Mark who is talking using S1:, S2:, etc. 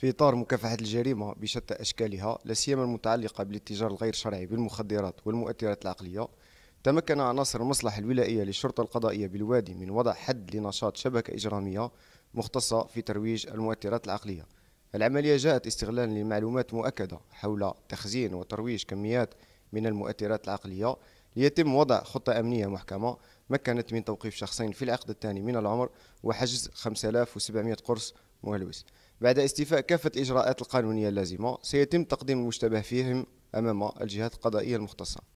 S1: في إطار مكافحة الجريمة بشتى أشكالها لا سيما المتعلقة بالاتجار الغير شرعي بالمخدرات والمؤثرات العقلية تمكن عناصر المصلحة الولائية للشرطة القضائية بالوادي من وضع حد لنشاط شبكة إجرامية مختصة في ترويج المؤثرات العقلية العملية جاءت استغلالا لمعلومات مؤكدة حول تخزين وترويج كميات من المؤثرات العقلية ليتم وضع خطة أمنية محكمة مكنت من توقيف شخصين في العقد الثاني من العمر وحجز 5700 قرص مهلوس بعد استيفاء كافة الإجراءات القانونية اللازمة سيتم تقديم المشتبه فيهم أمام الجهات القضائية
S2: المختصة